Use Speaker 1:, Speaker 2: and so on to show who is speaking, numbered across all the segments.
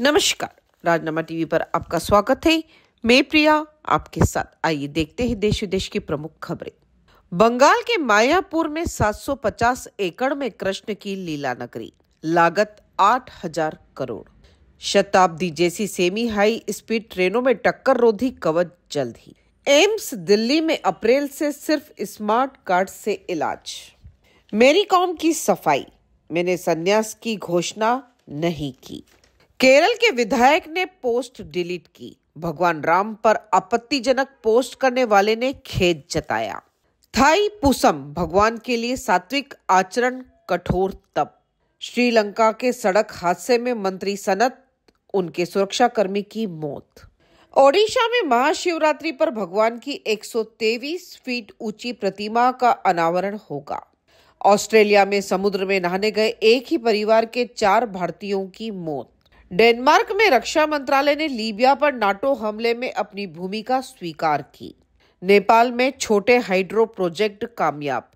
Speaker 1: नमस्कार राजनामा टीवी पर आपका स्वागत है मैं प्रिया आपके साथ आइए देखते हैं देश विदेश की प्रमुख खबरें बंगाल के मायापुर में 750 एकड़ में कृष्ण की लीला नगरी लागत 8000 करोड़ शताब्दी जैसी सेमी हाई स्पीड ट्रेनों में टक्कर रोधी कवच जल्द ही एम्स दिल्ली में अप्रैल से सिर्फ स्मार्ट कार्ड से इलाज मेरी कॉम की सफाई मैंने संन्यास की घोषणा नहीं की केरल के विधायक ने पोस्ट डिलीट की भगवान राम पर आपत्तिजनक पोस्ट करने वाले ने खेद जताया थाई पुसम भगवान के लिए सात्विक आचरण कठोर तप श्रीलंका के सड़क हादसे में मंत्री सनत उनके सुरक्षा कर्मी की मौत ओडिशा में महाशिवरात्रि पर भगवान की 123 फीट ऊंची प्रतिमा का अनावरण होगा ऑस्ट्रेलिया में समुद्र में नहाने गए एक ही परिवार के चार भारतीयों की मौत डेनमार्क में रक्षा मंत्रालय ने लीबिया पर नाटो हमले में अपनी भूमिका स्वीकार की नेपाल में छोटे हाइड्रो प्रोजेक्ट कामयाब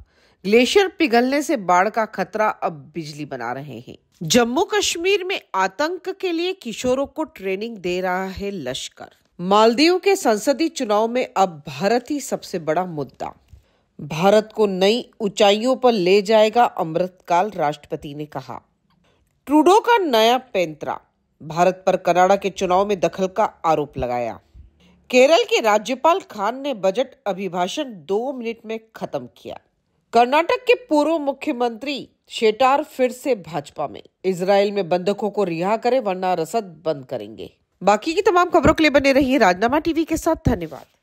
Speaker 1: ग्लेशियर पिघलने से बाढ़ का खतरा अब बिजली बना रहे हैं जम्मू कश्मीर में आतंक के लिए किशोरों को ट्रेनिंग दे रहा है लश्कर मालदीव के संसदीय चुनाव में अब भारत ही सबसे बड़ा मुद्दा भारत को नई ऊंचाइयों पर ले जाएगा अमृतकाल राष्ट्रपति ने कहा ट्रूडो का नया पैंतरा भारत पर कनाडा के चुनाव में दखल का आरोप लगाया केरल के राज्यपाल खान ने बजट अभिभाषण दो मिनट में खत्म किया कर्नाटक के पूर्व मुख्यमंत्री शेटार फिर से भाजपा में इसराइल में बंधकों को रिहा करें वरना रसद बंद करेंगे बाकी की तमाम खबरों के लिए बने रहिए राजनामा टीवी के साथ धन्यवाद